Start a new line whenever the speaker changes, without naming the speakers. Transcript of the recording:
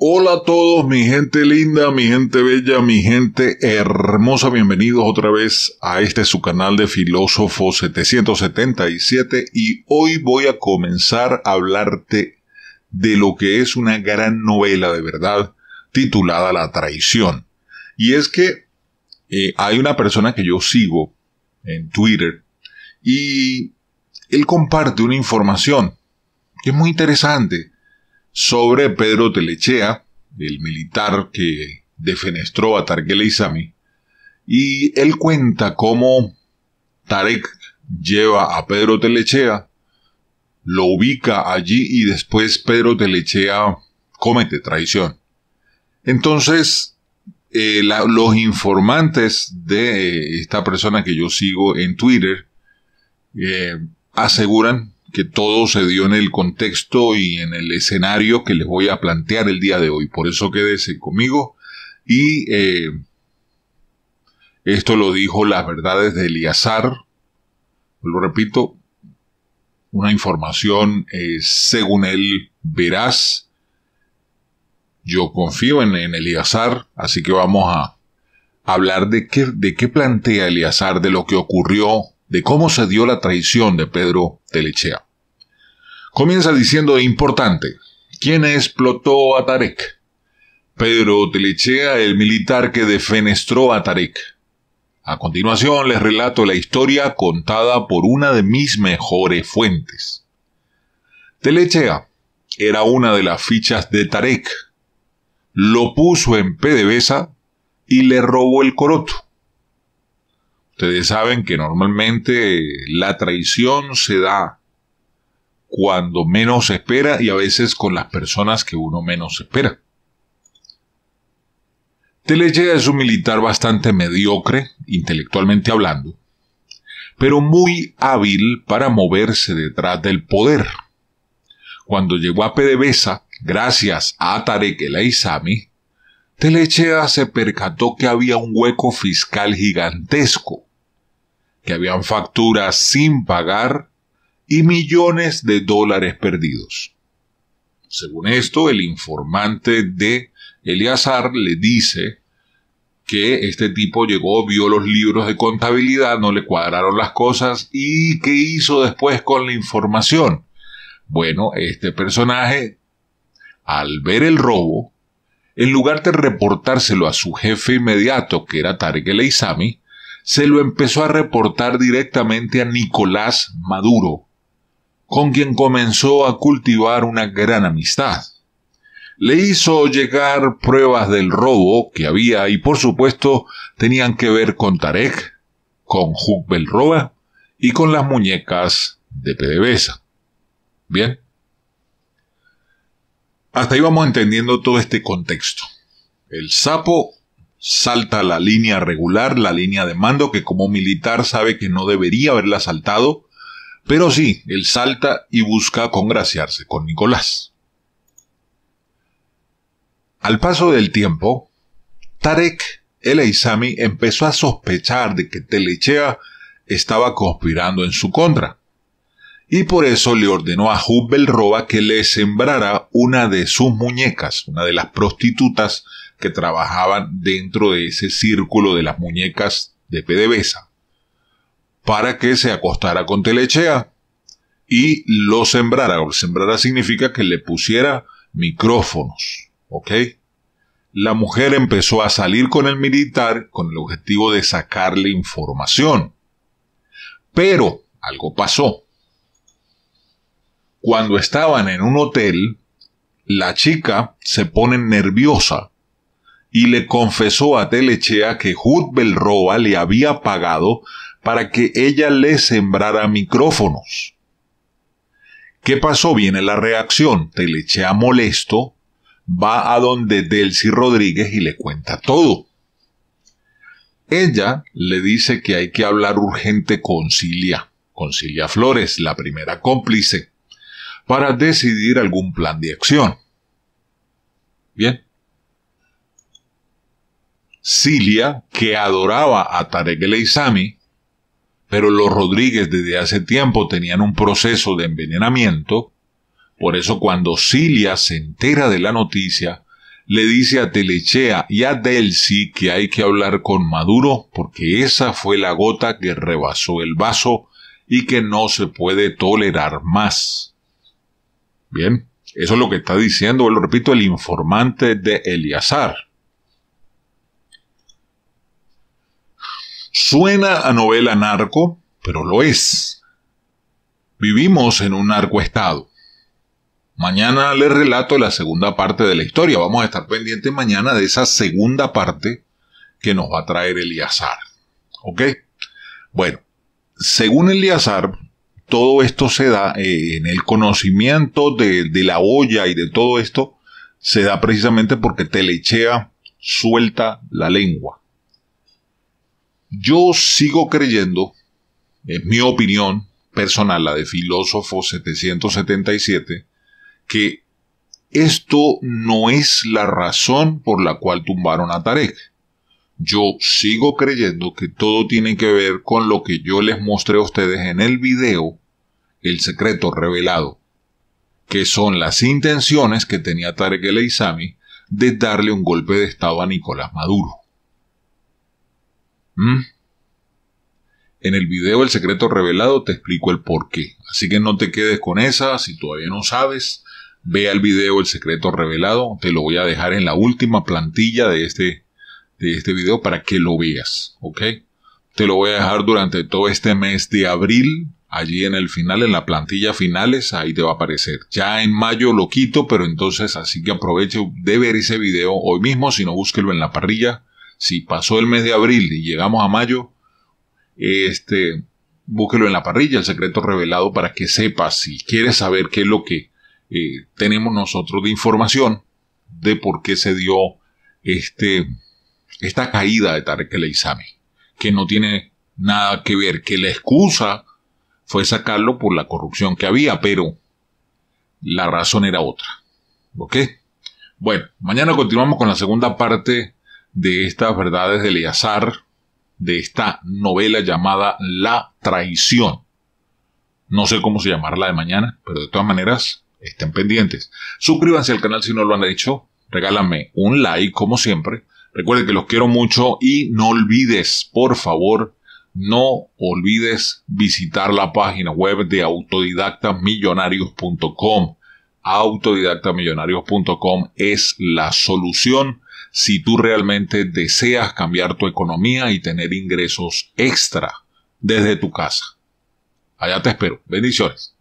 Hola a todos, mi gente linda, mi gente bella, mi gente hermosa. Bienvenidos otra vez a este su canal de Filósofo 777 y hoy voy a comenzar a hablarte de lo que es una gran novela de verdad titulada La traición. Y es que eh, hay una persona que yo sigo en Twitter y él comparte una información que es muy interesante sobre Pedro Telechea, el militar que defenestró a Tarek Isami, y él cuenta cómo Tarek lleva a Pedro Telechea, lo ubica allí y después Pedro Telechea comete traición. Entonces, eh, los informantes de esta persona que yo sigo en Twitter eh, aseguran que todo se dio en el contexto y en el escenario que les voy a plantear el día de hoy. Por eso quédese conmigo y eh, esto lo dijo las verdades de Eliazar. Lo repito, una información eh, según él verás. Yo confío en, en Eliazar, así que vamos a hablar de qué, de qué plantea Eliazar, de lo que ocurrió, de cómo se dio la traición de Pedro Telechea. Comienza diciendo importante, ¿quién explotó a Tarek? Pedro Telechea, el militar que defenestró a Tarek. A continuación les relato la historia contada por una de mis mejores fuentes. Telechea era una de las fichas de Tarek. Lo puso en PDVSA y le robó el coroto. Ustedes saben que normalmente la traición se da cuando menos se espera y a veces con las personas que uno menos espera. Telechea es un militar bastante mediocre, intelectualmente hablando, pero muy hábil para moverse detrás del poder. Cuando llegó a PDVSA, gracias a Atarek el Aizami, Telechea se percató que había un hueco fiscal gigantesco que habían facturas sin pagar y millones de dólares perdidos. Según esto, el informante de Eleazar le dice que este tipo llegó, vio los libros de contabilidad, no le cuadraron las cosas y qué hizo después con la información. Bueno, este personaje, al ver el robo, en lugar de reportárselo a su jefe inmediato, que era Tarek El se lo empezó a reportar directamente a Nicolás Maduro, con quien comenzó a cultivar una gran amistad. Le hizo llegar pruebas del robo que había y por supuesto tenían que ver con Tarek, con jugbelroba y con las muñecas de PDVSA. Bien. Hasta ahí vamos entendiendo todo este contexto. El sapo salta la línea regular, la línea de mando, que como militar sabe que no debería haberla saltado, pero sí, él salta y busca congraciarse con Nicolás. Al paso del tiempo, Tarek el empezó a sospechar de que Telechea estaba conspirando en su contra, y por eso le ordenó a Hubbelroba que le sembrara una de sus muñecas, una de las prostitutas que trabajaban dentro de ese círculo de las muñecas de PDVSA para que se acostara con Telechea y lo sembrara. Sembrara significa que le pusiera micrófonos, ¿ok? La mujer empezó a salir con el militar con el objetivo de sacarle información. Pero algo pasó. Cuando estaban en un hotel, la chica se pone nerviosa y le confesó a Telechea que Roa le había pagado para que ella le sembrara micrófonos. ¿Qué pasó? Viene la reacción. Telechea molesto va a donde Delcy Rodríguez y le cuenta todo. Ella le dice que hay que hablar urgente con Cilia, con Cilia Flores, la primera cómplice, para decidir algún plan de acción. Bien, Cilia, que adoraba a Tarek el pero los Rodríguez desde hace tiempo tenían un proceso de envenenamiento, por eso cuando Cilia se entera de la noticia, le dice a Telechea y a Delsi que hay que hablar con Maduro porque esa fue la gota que rebasó el vaso y que no se puede tolerar más. Bien, eso es lo que está diciendo, lo repito, el informante de Eliazar. Suena a novela narco, pero lo es. Vivimos en un narcoestado. Mañana les relato la segunda parte de la historia. Vamos a estar pendientes mañana de esa segunda parte que nos va a traer Eliazar. ¿Ok? Bueno, según Eliazar, todo esto se da eh, en el conocimiento de, de, la olla y de todo esto, se da precisamente porque Telechea suelta la lengua. Yo sigo creyendo, en mi opinión personal, la de filósofo 777, que esto no es la razón por la cual tumbaron a Tarek. Yo sigo creyendo que todo tiene que ver con lo que yo les mostré a ustedes en el video, el secreto revelado, que son las intenciones que tenía Tarek el de darle un golpe de estado a Nicolás Maduro. Mm. En el video El secreto revelado te explico el por qué. Así que no te quedes con esa, si todavía no sabes, vea el video El secreto revelado, te lo voy a dejar en la última plantilla de este, de este video para que lo veas, ¿ok? Te lo voy a dejar durante todo este mes de abril, allí en el final, en la plantilla finales, ahí te va a aparecer. Ya en mayo lo quito, pero entonces así que aproveche de ver ese video hoy mismo, si no búsquelo en la parrilla si pasó el mes de abril y llegamos a mayo, este, búsquelo en la parrilla, el secreto revelado, para que sepas si quieres saber qué es lo que eh, tenemos nosotros de información de por qué se dio este, esta caída de Tarek El que no tiene nada que ver, que la excusa fue sacarlo por la corrupción que había, pero la razón era otra. ¿Ok? Bueno, mañana continuamos con la segunda parte de estas verdades de Eleazar, de esta novela llamada La traición. No sé cómo se llamará la de mañana, pero de todas maneras, estén pendientes. Suscríbanse al canal si no lo han hecho. Regálame un like, como siempre. Recuerden que los quiero mucho y no olvides, por favor, no olvides visitar la página web de autodidactamillonarios.com autodidactamillonarios.com es la solución si tú realmente deseas cambiar tu economía y tener ingresos extra desde tu casa. Allá te espero. Bendiciones.